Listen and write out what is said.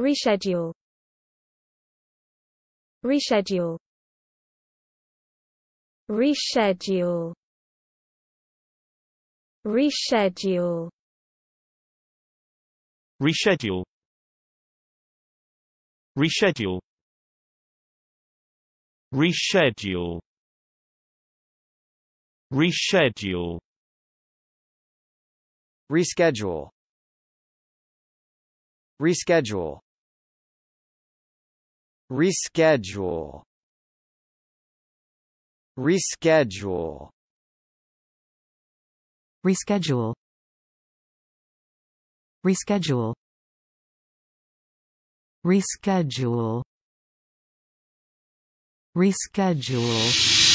Reschedule Reschedule Reschedule Reschedule Reschedule Reschedule Reschedule Reschedule Reschedule Reschedule reschedule reschedule reschedule reschedule reschedule reschedule